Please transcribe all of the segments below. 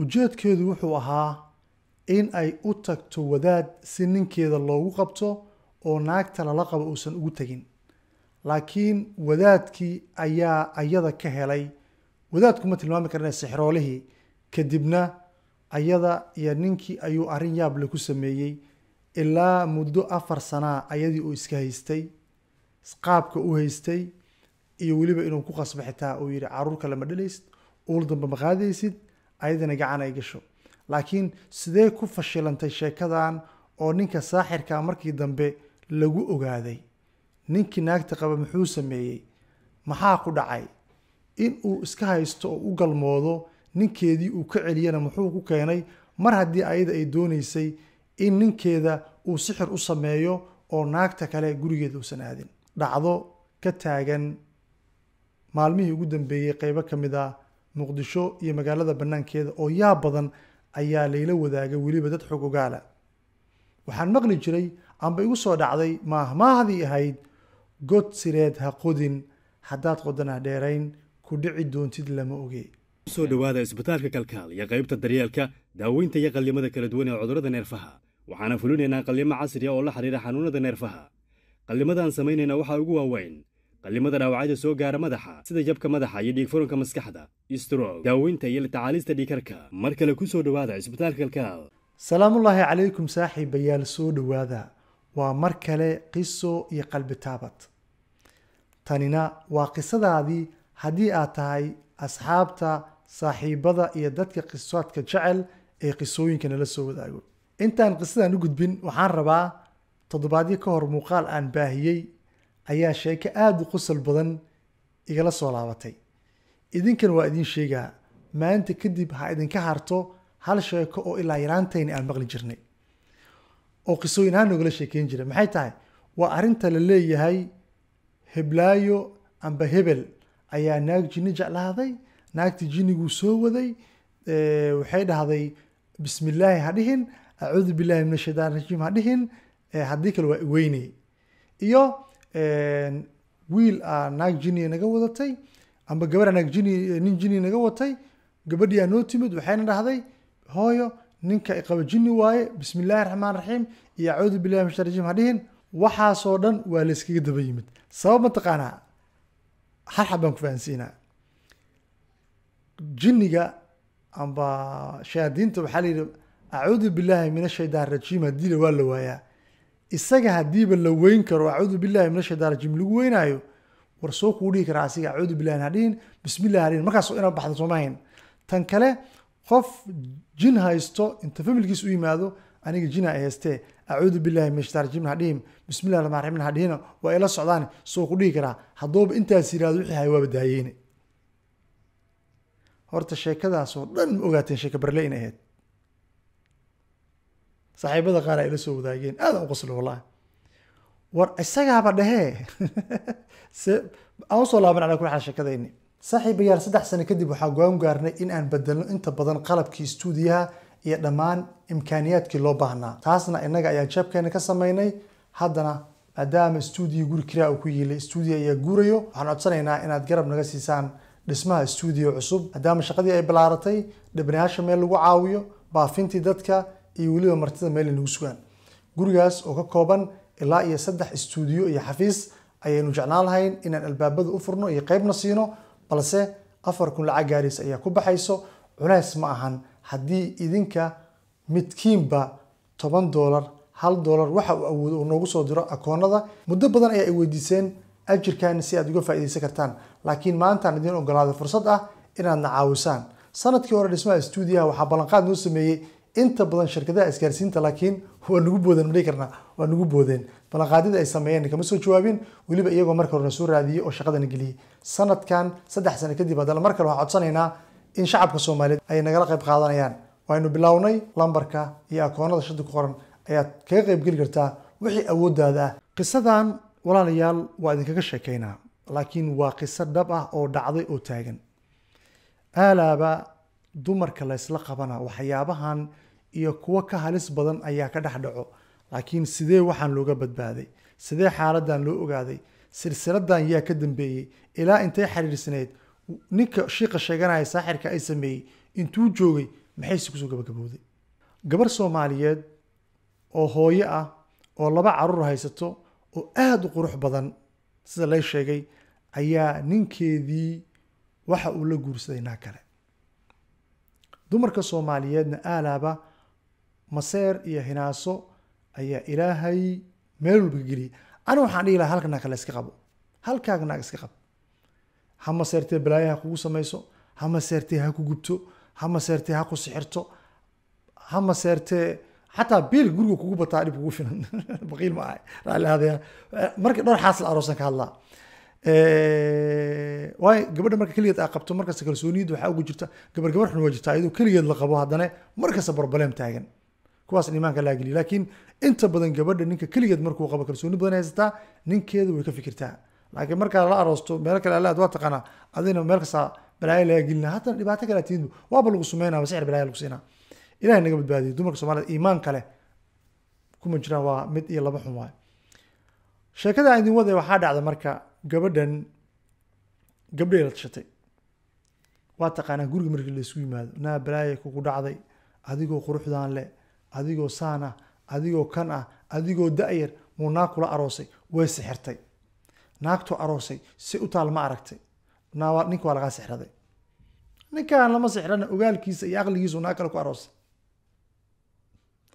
ujeedkeedu wuxuu ahaa in ay u tagto wadaad si ninkeeda loogu qabto oo naagta lala qabo uusan ugu tegin laakiin wadaadkii ayaa ayada ka helay wadaadku ma tilmaami karane sixroolihii kadibna ayada iyo ninkii ayuu arrin yaable ku sameeyey ilaa muddo afar sanaa ayadii uu iska haystay qaabka u haystay iyo weliba inuu ku qasbo xitaa uu yidhi caruur kale ma dhelaysid uul damba ma qaadaysid ayadana gacan ay gasho laakiin sidee ku fashilantay sheekadan oo ninka saaxirka markii dambe lagu ogaaday ninkii naagta qaba muxuu sameeyey maxaa ku dhacay in uu iska haysto oo u galmoodo ninkeedii uu ka celiyana muxuu ku keenay mar haddii ayada ay doonaysay in ninkeeda uu sixir u sameeyo oo naagta kale gurigeeda uusan aadin dhacdo ka taagan maalmihii ugu dambeeyey qaybo ka mid a ah muqdisho iyo magaalada bannaankeeda oo yaa badan ayaa layla wadaagay weliba dad xog ogaala waxaan maqli jiray amba igu soo dhacday maahmaahadii ahayd god sireed ha qodin haddaad qodanah dheerayn ku dhici doontid lama oge soo dhawaada isbitaalka kalkaal iyo qaybta daryeelka daaweynta iyo qallimada kala duwan ee cudurrada neerfaha waxaana fulinaynaa qallimo casriya ah oo la xidhiira xanuunada neerfaha qallimadan samaynayna waxaa ugu waaweyn qallimada dhaawacyada soo gaara madaxa sida jabka madaxa iyo dhiigfurunka maskaxda istroog daaweynta iyo la tacaaliista mar kale ku soo dhowaada cisbitaalka kalkaal salaamullaahi calaykum saaxiibayaal soo dhowaada waa mar kale qiso iyo qalbi taabad tanina waa qisadaadii haddii aad tahay asxaabta saaxiibada iyo dadka qisaadka jecel ee qisooyinka nala soo wadaago intaan qisadan u gudbin waxaan rabaa toddobaadyo ka hor muuqaal aan baahiyey ayaa sheeko aada u qosal badan igala soo laabatay idinkan waa idin sheegaa maanta kadib ha idinka harto hal sheeko oo ilaa yaraantayna aan maqli jirnay oo qisooyin ahaan noogala sheekeyn jira maxay tahay waa arrinta la leeyahay heblaayo amba hebel ayaa naag jinni jeclaaday naagtii jinniguu soo waday waxay dhahday bismillaahi ha dhihin acuudu billahi min ashaytaan rajiim ha dhihin haddii kale waa weynay iyo wiil a naag jini naga wadatay amba gabadha naag jini nin jini naga watay gabadhii aa noo timid waxayna dhahday hooyo ninka iqaba jini waaye bismi illaahi raxmaan raxiim iyo acuudu billahi min shari rajim ha dhihin waxaasoo dhan waa la iskaga daba yimid sabab mataqaanaa har xab baan ku fahansiinaa jiniga amba shayaadiinta waxaa la yidhi acuudu billaahi min ashaytaan rajiim haddii le waa la waayaa isaga hadiiba la weyn karo acuudu bilahi min ashaytan rajim lagu weynaayo war soo kuu dhihi kara asiga acuudu billahi hadhihin bismillah hadhihin markaas inaad baxda sooma tan kale qof jin haysto inta familkiis u yimaado aniga jina ay acuudu billahi min shaytan rajim hadhihin bismillahi rahmaan rahiim hadhihina waa ila socdaan soo ku dhihi karaa hadduuba intaas yirahdo wixii hay waaba daayeyne horta sheekadaas dhan ma ogaateen sheeka barle in ahayd saaxiibada qaar ay la soo wadaageen aada u qosli wallahi war isagaaba dhehee aan usoo laaban ala kuli sheekadayni saaxiibayaal saddex sano kadib waxaa goaan gaarnay in aan bedelno inta badan qalabkii istuudiyaha iyo dhammaan imkaaniyaadkii loo baahnaa taasna innaga ayaan jeebkeena ka samaynay haddana maadaama istuudiya guri kiraa uu ku yiilay istuudiya ayaa guurayo waxaan codsanaynaa inaad garab naga siisaan dhismaha istuudiyo cusub maadaama shaqadii ay ballaaratay dhibanayaasha meel lagu caawiyo baafintii dadka iyo weliba martida meel nagu sugaan gurigaas oo ka kooban ilaa iyo saddex istuudiyo iyo xafiis ayaynu jeclaan lahayn inaan albaabada u furno iyo qeybna siino balse afar kun lacag gaaraysa ayaa ku baxayso culeys ma ahan haddii idinka midkiinba toban doolar hal doolar waxa uu awoodo oo noogu soo diro akoonada muddo badan ayaa ay weydiiseen ajirkan si aad uga faa'iidaysan kartaan laakiin maantaan idiin ogolaaday fursad ah inaadna caawisaan sanadkii hore dhismaha stuudiyaha waxaa ballanqaad noo sameeyey inta badan shirkadaha isgaarsiinta laakiin waa nagu boodan ma dhihi karnaa waa nagu boodeen ballanqaadida ay sameeyeen kama soo jawaabin weliba iyagoo marka horena soo raadiyey oo shaqadana geliyey sanadkan saddex sano kadib haddana mar kale waxaan codsanaynaa in shacabka soomaaliyeed ay nagala qayb qaadanayaan waaynu bilownay lambarka iyo akoonada shadda ku qoran ayaad kaga qaybgeli kartaa wixii awooddaada ah qisadan walaalayaal waa idinkaga sheekaynaa laakiin waa qiso dhab ah oo dhacday oo taagan aalaaba dumarka laysla qabana waxyaabahan iyo kuwo ka halis badan ayaa ka dhex dhaco laakiin sidee waxaan looga badbaaday sidee xaaladan loo ogaaday silsiladan yaa ka dambeeyey ilaa intay xiriirsaneyd ninka shiiqa sheeganaya saaxirka ay sameeyey intuu joogay maxayse kusoo gabagabowday gabar soomaaliyeed oo hooye ah oo laba caruur haysato oo aada u qurux badan sida lay sheegay ayaa ninkeedii waxa uu la guursaday naa kale dumarka soomaaliyeedna aalaaba maseer iyo hinaaso ayaa ilaahay meel walba geliyay aniga waxaan dhihi lahaa halkanaag kale iska qabo halkaaga naag iska qab ha maseertee balaaya ha kugu samayso ha maseertee ha ku gubto ha maseertee ha ku sixirto ha maseertee xataa biil guriga kugu bataa dhib kugu filan baqiil ma aha raalli aadaya marka dhowr xaas la aroosan ka hadlaa waayo gabadha marka keligeed aa qabto markasta kalsooniyadda waxaa ugu jirta gabar gabar xun waa jirta ayadoo keligeed la qabo haddana markasta barbaleem taagan kuwaasna iimaanka laga geliya laakiin inta badan gabadha ninka keligeed markuu qabo kalsooni badan haysataa ninkeedu way ka fikirtaa laakiin markaa la aroosto meelo kale alaad waa taqaanaa adina meel kasta balaayo laga gelina haddana dhibaato kale tiidbu waaba lagu sumeynaa sixir balaayo lagu siinaa ilahay naga badbaadiyay dumarka soomaalida iimaan kale kuma jiraan waa mid iyo laba xun waayo sheekada aan idin waday waxaa dhacda marka gabadhan gabdheeraad shatay waa taqaanaa guriga markii laysku yimaado naa balaaya kugu dhacday adigoo quruxdaan leh adigoo saan ah adigoo kan ah adigoo da-yar muu naag kula aroosay way sixirtay naagtuu aroosay si u taal ma aragtay ninka waa lagaa sixraday ninkan lama sixrana ogaalkiisa iyo aqligiisu naag kale ku aroosay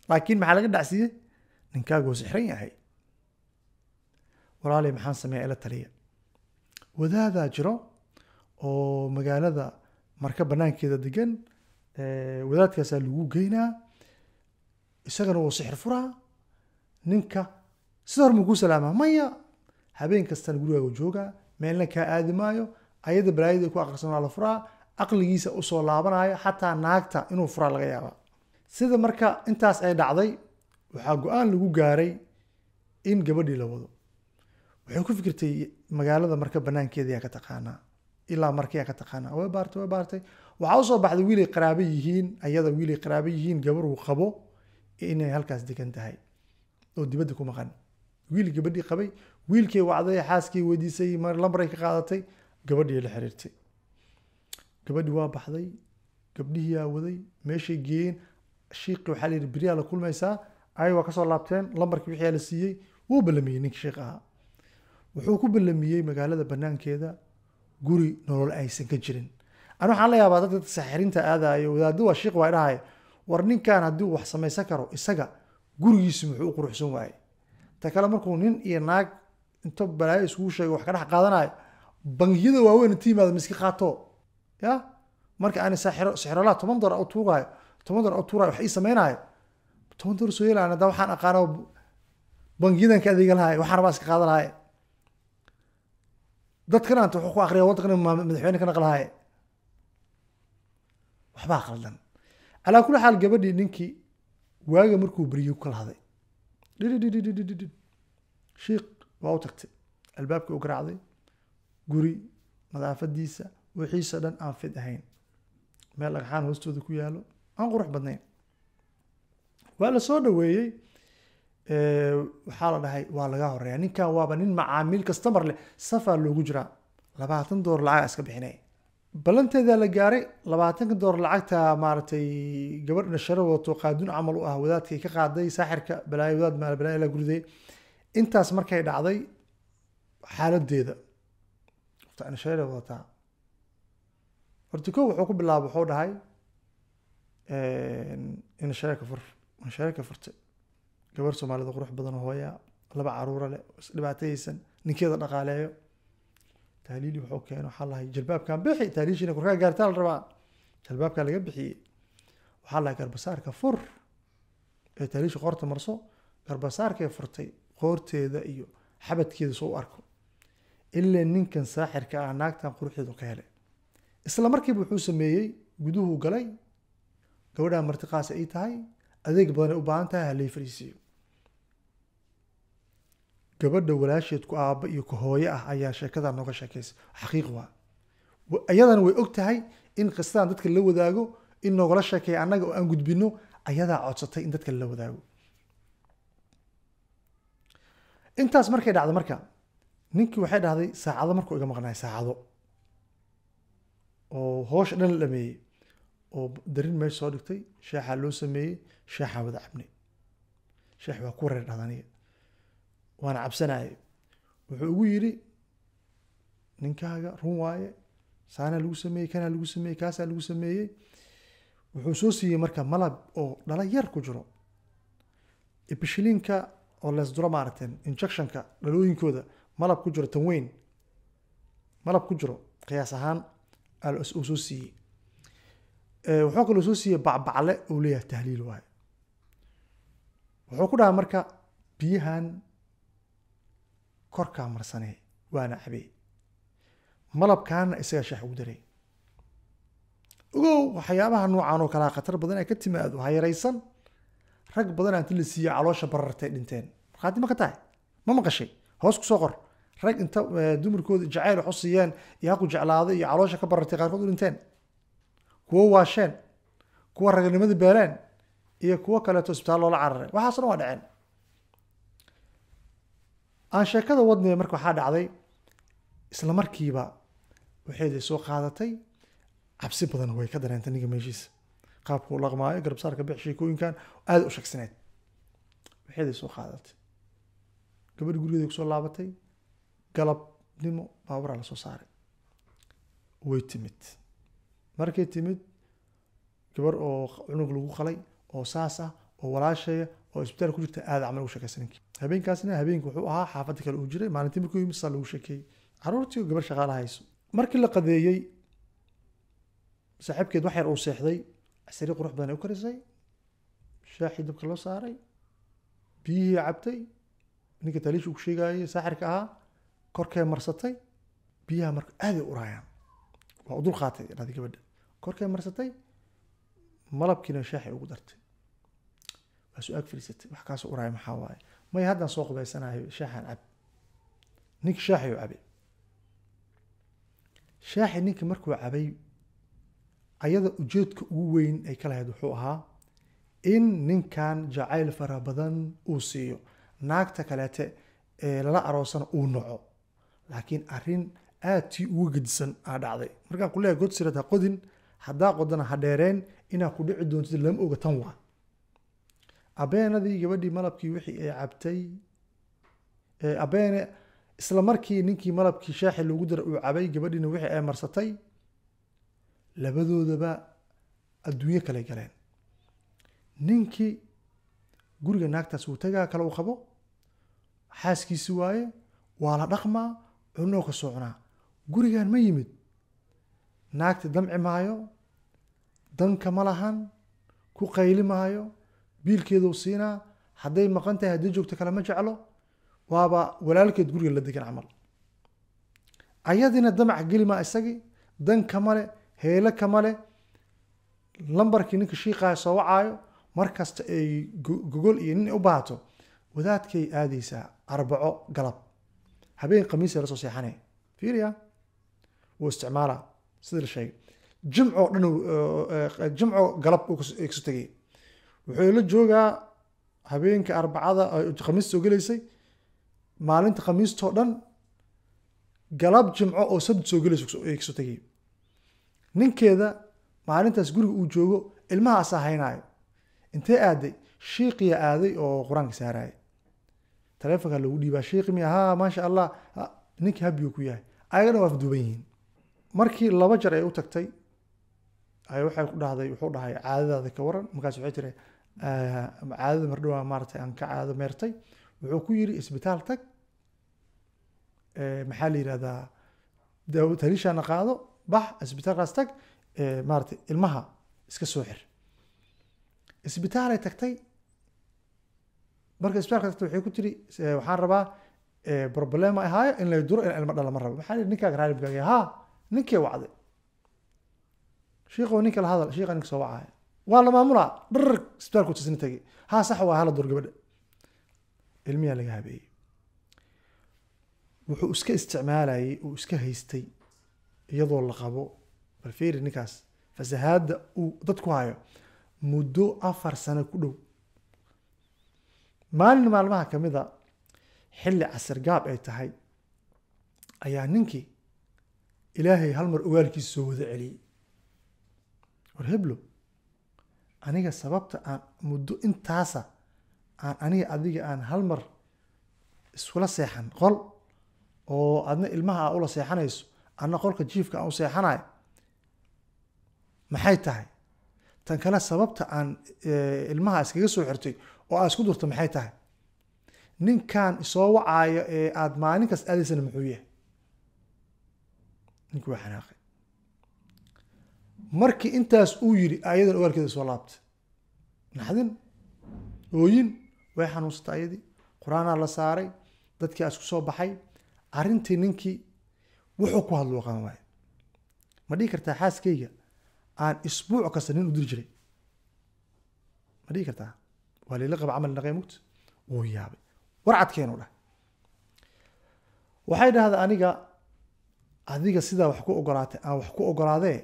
laakiin maxaa laga dhacsiiyey ninkaagu sixran yahay walaalay maxaan sameeya ila taliya wadaadaa jiro oo magaalada marka banaankeeda degan wadaadkaasaa lagu geynaa isagana wuu sixir furaa ninka sida hor muu kuu salaamaa maya habeen kastana gurigaagu joogaa meelna kaa aadi maayo ayada balaayada ku aqrisan waa la furaa caqligiisa usoo laabanaayo xataa naagta inuu furaa laga yaaba sida marka intaas ay dhacday waxaa go-aan lagu gaaray in gabadhii la wado waxay ku fikirtay magaalada marka banaankeeda ka taqaanaa ilaa marka yaa ka taqaanaa way baartay way baartay waxaa usoo baxday wiilay qaraabo yihiin ayada wiilay qaraabo yihiin gabaruu qabo inay halkaas degan tahay oo dibadda ku maqan wiil gabadhii qabay wiilkay wacday xaaskay weydiisay lambaray ka qaadatay gabadhii la xiriirtay gabadhii waa baxday gabdhihiiyaa waday meeshay geeyeen shiiqii waxaa la yidhi beriyaa la kulmaysaa ay waa kasoo laabteen lambarkii wixiyaa la siiyey wuu balamiyey ninkii shiiq ahaa wuxuu ku ballamiyey magaalada banaankeeda guri nolol aysan ka jirin an waxaan la yaabaa dadka saaxiriinta aadayo wadaadu waa waa dhahay war ninkan haddii wax samaysan karo isaga gurigiisi muxuu u quruxsan waaye ta kale markuu nin iyo naag into balaayo iskugu sheego wax ka qaadanayo bangiyada waaweyn inta yimaada qaato ya marka aan saaxiro toban dolar u toban dolar u wax ii samaynayo toban dolar soo yeelaan hadda waxaan aqaano bangiyadan ka adeega lahaay waxaan iska qaadan lahaay dadkan aanta wuxuu ku akriya waddankan madaxweyne ka naqlahaaye waxbaa qaldan calaa kulli xaal gabadhii ninkii waaga markuu beriyo ka lahaday dhidhidhidhidhidhidhid shiik waa u tagtay albaabkii u garaacday guri nadaafadiisa wixiisa dhan aan fid ahayn meel dhagxaan hoostooda ku yaalo aan qurux badnayn waa la soo dhaweeyey waxaa la dhahay waa laga horeeya ninkan waaba nin macaamiil customer leh safar loogu jiraa labaatan doolar lacaga iska bixina ballanteedaa la gaaray labaatanka doolar lacagta maaragtay gabadh dhasharo wato qaaduun camal u ah wadaadkay ka qaaday saaxirka balaayo wadaad maalbalaayo la gurday intaas markay dhacday xaaladeeda horta dhasharo wadataa horta kow wuxuu ku bilaaba wuxuu dhahay in dhasharo fur dhasharo furtay gabar soomaalida qurux badan hooyaa laba caruura leh isdhibaataysan ninkeeda dhaqaaleeyo taaliili wuxuu keeno waxaa lahay jalbaabkan bixi taaliishina korkaa gaartaa la rabaa jalbaabkaa laga bixiyey waxaa lahay garbasaarka fur ee taaliisha qoorta marso garbasaarkee furtay qoorteeda iyo xabadkeeda soo u arko ilaa ninkan saaxirka ah naagtan quruxdeedu ka helay isla markiiba wuxuu sameeyey guduhuu galay gabadhaan martiqaasa ay tahay adeeg badanay u baahan tahay halay fariisiiyo gabadha walaasheed ku aaba iyo ku hooye ah ayaa sheekada nooga sheekaysa xaqiiq waa ayadana way og tahay in qistaan dadka la wadaago in noogala sheekeeya annaga oo aan gudbino ayadaa codsatay in dadka la wadaago intaas markay dhacdo marka ninkii waxay dhahday saacado markuu iga maqnaay saacado oo hoosha dhan la dhameeyey oo darin meesha soo dhigtay sheexaa loo sameeyey sheexaa wada cabnay sheex waa ku wareer dhadaniga waana cabsanayay wuxuu ugu yiri ninkaaga run waaye saanaa lagu sameeyey kanaa lagu sameeyey kaasaa lagu sameeyey wuxuu soo siiyey marka malab oo dhala yar ku jiro ibishiliinka oo leesduro maaragtay injectionka dhalooyinkooda malab ku jiro tanweyn malab ku jiro qiyaas ahaan uu soo siiyey wuxuu kaloo soo siiyey bacbacle uu leeyahay tahliil waaye wuxuu ku dhahay marka biyahan korkaa marsanee waana cabee malabkaana isaga shax ugu daray ogow waxyaabaha noocan oo kalaa khatar badan ay ka timaado ha yaraysan rag badan aanti la siiya caloosha barartay dhinteen markhaati ma ka tahay ma maqashay hoos kusoo qor rag inta eh, dumarkooda jacayl wax siiyeen iyo haqu jeclaaday iyo caloosha ka barartay qaarkood u dhinteen kuwo waasheen kuwa raganimada baalaan iyo kuwo kaleeto isbitaal loola cararay waxaasna waa dhaceen aan sheekada wadnaya marka waxaa dhacday isla markiiba waxeeday soo qaadatay cabsi badan way ka dareentay ninka meeshiisa qaabkuu laqmaayo garabsaarka bix sheekooyinkan aada u shaqsineed waxeeday soo qaadatay gabadh gurigeeda kusoo laabatay galabnimo baaburaa lasoo saaray way timid markay timid gabar oo cunug lagu qalay oo saas ah oo walaashaya oo isbitaal ku jirta aada camal ugu shakaysanink habeenkaasna habeenka wuxuu ahaa xaafadda kale uu jiray maalintii markuu yimid saa lagu sheekeeyey caruurtii gabar shaqaala hayso markii la qadeeyey saaxiibkeed wax yar uu seexday casari qurux badan ay u karisay shaahii dabka loo saaray biyihii cabtay ninka taaliish uu sheegaayay saaxirka ahaa korkee marsatay biyaha marka aaday uraayaan waa u dul qaatay yadhahday gabadha korkee marsatay malabkiina shaahii ugu dartay waa su-aal fariisatay wax kaasoo uraay maxaa waaye maya haddaan soo qubaysanayo shaaxaan cab ninkii shaaxiyuu cabay shaaxi ninkii markuu cabay ayada ujeedka ugu weyn ay ka lahayd wuxuu ahaa in ninkan jacayl fara badan uu siiyo naagta kaleete ee lala aroosana uu noco laakiin arin aada tii ugu gedisan aa dhacday markaan ku godsirad ha qodin haddaa qodana ha dheereen inaa ku dhici doontid lama oga tan waa abeenadii gabadhii malabkii wixii ay cabtay abeene isla markii ninkii malabkii shaaxi loogu dara uu cabay gabadhiina wixii ay marsatay labadoodaba adduunyo kale galeen ninkii guriga naagtaas wuu tagaa kale u qabo xaaskiisi waaye waa la dhaqmaa cunoo ka soo cunaa gurigan ma yimid naagta damci maayo danka ma lahan ku qayli maayo biilkeedau siinaa hadday maqan tahay hadday joogto kalema jeclo waaba walaalkeed guriga la degan camal ayadina damaca geli maa isagii dan kama le heelo kama le lambarkii ninka shiiqaha soo wacaayo markasta ay gogol iyo nin u baahato wadaadkay aadaysaa arbaco galab habeen khamiisa lasoo seexanay fiiriya ah. wuu isticmaala sidii la sheegay jimcoo dhan eh, eh, jimcoo galab kasoo eh, tegay wuxuu la joogaa habeenka arbacada khamiista soogelaysay maalinta khamiistoo dhan galab jimco oo sabti soo gelaysa tegay ninkeeda maalintaas guriga uu joogo ilmaha asaa intee aaday shiiqiya aaday oo qur-aanka saaraya taleefonka lagu dhiibaa shiiqmi ha maasha allah ninki habiyu ku yahay ayaga waa duuban yihiin markii laba jar ay u tagtay ay waxay ku dhahday wuxuu dhahay caadadaada ka waran markaas waxay tiri Eh, caadada mardhowa ah maarata aan ka caado meertay wuxuu ku yiri isbitaal tag eh, maxaa la yihahdaa daawo qaado bax isbitaalkaas tag eh, maarata ilmaha iska soo xir isbitaalay tagtay marka isbitaalka tagtay waxay ku tiri waxaan rabaa problema ahaayo in lay duro in ilma dhala ma rabo maxaa ninkaaga raalibkaagay ha ninkee wacday shiikoo ninka la hadal shiika ninka soo wacaya waa la maamulaa brr isbitaalku tisna tegay haa sax waa hala door gabadha ilmiyaa laga habeeyey wuxuu iska isticmaalayay uu iska haystay iyadoo la qabo balferi ninkaas fasahaada uu dadku hayo muddo afar sano ku dhow maalin maalmaha kamida xilli casir ay tahay ayaa ninkii ilaahay hal mar ogaalkiisa soo wada celiyey war heblo aniga sababta aan muddo intaasa aan aniga adiga aan hal mar iskula seexan qol oo adna ilmaha aa ula seexanayso adna qolka jiifka aan u seexanayo maxay tahay tan kale sababta aan ilmaha iskaga soo xirtay oo aa isku durta maxay tahay ninkan isoo wacaayo ee aada maalin kasta aadaysan muxuu yahay ninkii waa xanaaqay markii intaas uu yidhi ayadan ogaalkeeda soo laabtay naxdin ooyin way xanuunsata ayadii qur-aanaa la saaray dadkiaa isku soo baxay arrintii ninkii wuxuu ku hadlo qaban ma dhihi kartaa xaaskayga aan isbuuc kasta nin u diri jiray ma dhihi kartaa waa laila qaba camal naqeymut wuu yaabay warcadkeenu dhah waxay dhahda aniga adiga sidaa wax ku ogolaatay aan wax ku ogolaadee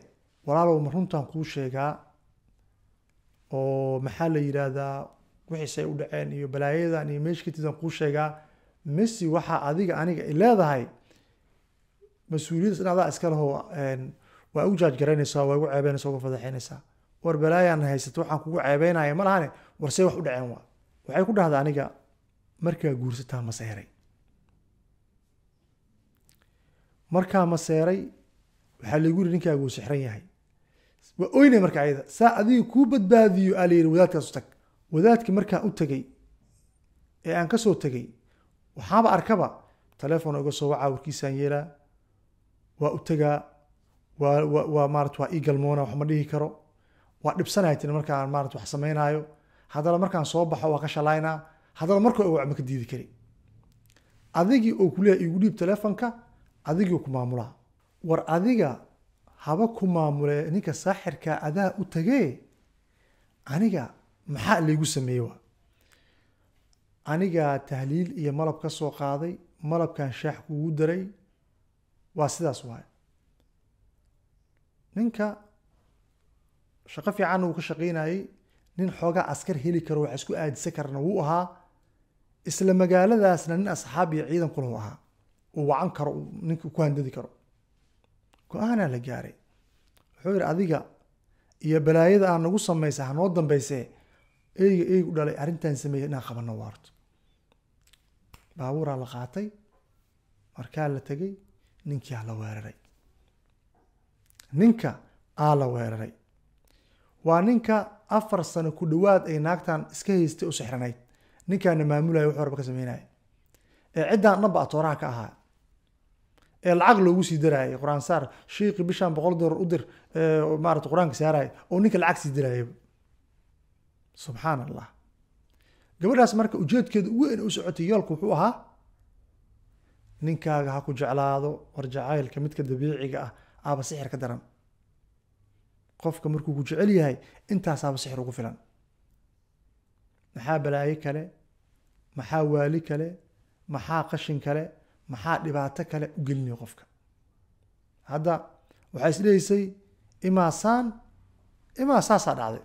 walaalow ma runtaan kuu sheegaa oo maxaa la yidhaahdaa wixiisay u dhaceen iyo balaayadan iyo meeshkatiidan kuu sheegaa messi waxaa adiga aniga leedahay mas-uuliyaddas in adaa iska waa u jaaj waa igu ceebeynaysa uga fadaxeynaysaa war balaayaan haysato waxaan kugu ceebeynaya ma lahane warsee wax u dhaceen waa waxay ku dhahdaa aniga markaa guursataa maseeray markaa maseeray waxaa laigu yiri ninkaagu uu sixran yahay waa oyne marka ayada saa adiga kuu badbaadiyo aa layidhi wadaadkaasu tag wadaadki markaa u tegay ee aan kasoo tegay waxaaba arkaba taleefon iga soo wacaa warkiisaan yeelaa waa u tegaa waa waa maarat waa ii galmoona wax dhihi karo waa dhibsanaya tina markaan maarat wax samaynaayo haddana markaan soo baxo waa ka shalaynaa haddana marka oga waxba ka diidi kari adigii oo kuleeya igu dhiib taleefonka adigii kumaamulaan war adiga haba ku maamulee ninka saaxirka adaa u tagee aniga maxaa laygu sameeyey wa anigaa tahliil iyo malab ka soo qaaday malabkan shaax kuugu daray waa sidaas waaye ninka shaqo fiicanna uu ka shaqaynayey nin xoogaa askar heli karo wax isku aadisan karana wuu ahaa isla magaaladaasna nin asxaab iyo ciidan kuna u ahaa uu wacan karo ninka ku handadi karo go-aanaa la gaaray wuxuu yidhi adiga iyo balaayada aa nagu samaysa hanoo dambaysee eyga eygu dhalay arrintan sameeyey inaan qabano waarto baabuuraa la qaatay markaa la tegey ninkii la weeraray ninka aa la weeraray waa ninka afar sano ku dhawaad ay naagtan iska haystay u sixranayd ninkaana maamulaya wuxuu raba ka sameynaya ee ciddaan dhanba atooraha ka ahaa ee lacag loogu sii darayay qur-aan saar shiikii bishaan boqol dollar u dir maarata qur-aanka saaraya oo ninka lacag sii dirayaba subxaan allah gabadhaas marka ujeedkeeda weyn u socotay yoolku wuxuu ahaa ninkaaga ha ku jeclaado war jacaylka midka dabiiciga ah aaba sixir ka daran qofka markuu ku jecel yahay intaasaaba sixir ugu filan maxaa balaayo kale maxaa waali kale maxaa qashin kale maxaa dhibaato kale u gelinaya qofka hadda waxaa isdhehaysay imaa saan imaa saasaa dhacday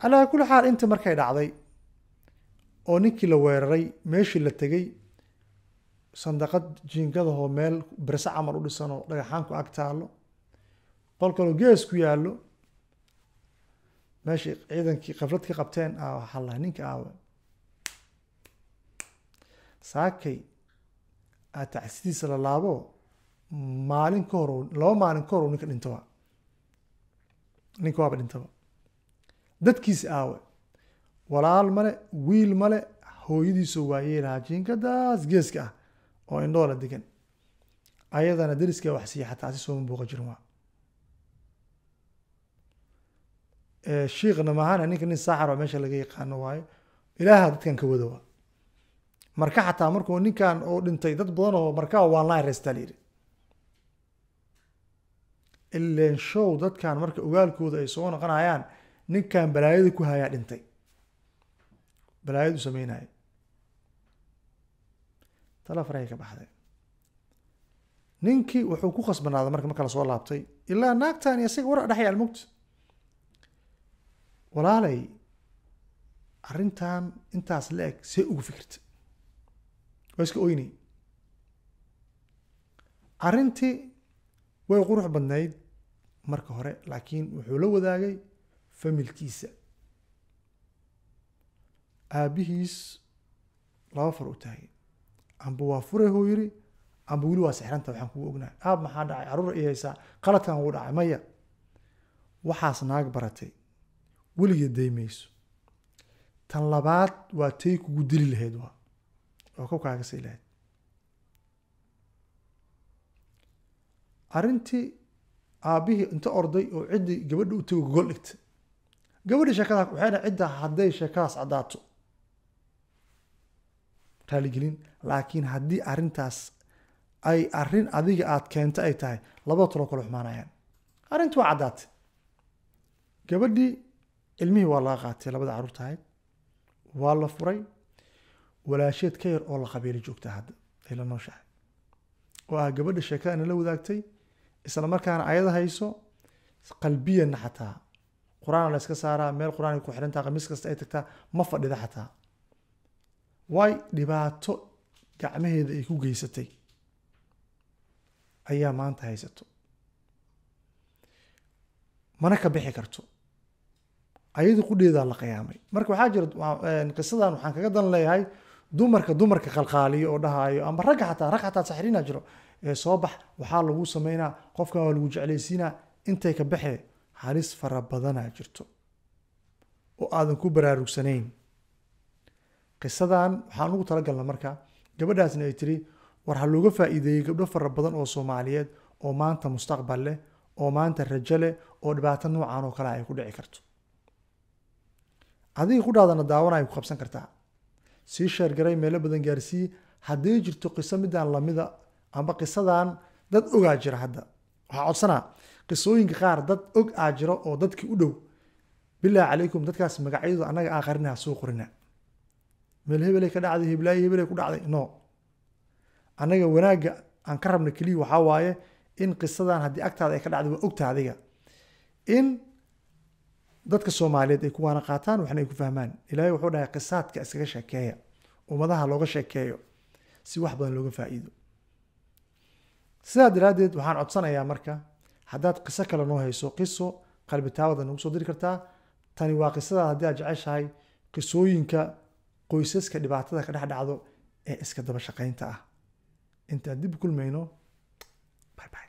calaa kulli xaal intii markay dhacday oo ninkii la weeraray meeshii la tegey sandaqad jiinkadahoo meel berse camal u dhisanoo dhagaxaanku ag taallo qol kaloo gees ku yaallo meeshii ciidankii khaflad ka qabteen a waxaa laha ninka aawe saakay taxsidiisa la laabo maalin ka hor laba maalin ka hor ninka dhintaba ninka waaba dhintaba dadkiisi aawe walaal male wiil male hooyadiisoo waayey lahaa jiinkadaas geeska ah oo indhoola degan ayadana dariska wax siiya xataa asi sooma booqa jirin waa shiikhna maahana ninka nin saaxar meesha laga yaqaano waayo ilaaha dadkan ka wada marka xataa markuu ninkan uu dhintay dad badan oo markaa waan la areystaa la yidhi ileen show dadkan marka ogaalkooda ay soo noqonayaan ninkan balaayada ku hayaa dhintay balaayadu sameynaya tala ka baxday ninkii wuxuu ku khasbanaaday marka marka lasoo laabtay ilaa naagtan isaga war dhex yaal mugta walaalay arrintan intaas la eg see ugu fikirta waa iska oynay arrintii way qurux badnayd marka hore laakiin wuxuu la wadaagay familkiisa aabihiis laba far u taagay amba waa fure hoo yiri amba weli waa sixranta waxaan kugu ognahay aab maxaa dhacay carruur iyaysaa qaladkan ugu dhacay maya waxaas naag baratay weligeed daymayso tan labaad waa tay kugu dili lahayd waa oo kowkaaga sii lahayd arrintii aabbihii inta orday oo ciddii gabadha u tago gogol dhigtay gabadhii sheekada waxay dhahay ciddaa hadday sheekadaas caddaato raaligelin laakiin haddii arintaas ay arin adiga aada keento ay tahay labada talo kala xumaanayaan arrinti waa caddaatay gabadhii cilmihii waa laga qaatay labada carruurta ahayd waa la furay walaasheed ka yar oo la qabiilo joogta hadda ay la nooshahay oo ah gabadha sheekadana la wadaagtay isla markaana ayada hayso qalbiyanna xataa qur-aan la saaraa meel qur-aan ku xirantaa qamiis kasta ay tagtaa ma fadhida xataa waay dhibaato gacmaheeda ay ku geysatay ayaa maanta haysato mana ka bixi karto ayada qudheedaa la qiyaamay marka waxaa jira qisadan waxaan kaga dan leeyahay dumarka dumarka qalqaaliyo oo dhahaayo amba ragga xataa rag xataa saxiriina jiro ee soo bax waxaa lagu sameynaa qofka waa lagu jeclaysiinaa intay ka baxee halis fara badanaa jirto oo aadan ku baraarugsanayn qisadan waxaan ugu talagalna marka gabadhaasna ay tiri war ha looga faa'iideeyey gabdho fara badan oo soomaaliyeed oo maanta mustaqbal leh oo maanta rajo leh oo dhibaato noocan oo kale ay ku dhici karto adiga qudhaadana daawana ku qabsan kartaa sii sheergaray meelo badan gaarsii hadday jirto qiso midaan lamida amba qisadan dad ogaa jira hadda waxaa codsanaa qisooyinka qaar dad og aa jira oo dadkii u dhow bilaa calaykum dadkaas magacyadu annaga aan qarinaha soo qorina meel hebelay ka dhacday heblaayo hebelay ku dhacday no annaga wanaagga aan ka rabna keliya waxaa waaye in qisadan haddii agtaada ay ka dhacday waa ogta adiga in dadka soomaaliyeed ay kuwaana qaataan waxna ay ku fahmaan ilaahay wuxuu dhahay qisaadka iskaga sheekeeya ummadaha looga sheekeeyo si wax badan looga faa'iido sidaa daraaddeed waxaan codsanayaa marka haddaad qiso kale noo hayso qiso qalbitaabada nagu soo diri kartaa tani waa qisadaad haddii aad jeceshahay qisooyinka qoysaska dhibaatada ka dhex dhacdo ee iska daba shaqaynta ah intaan dib kulmayno bye bye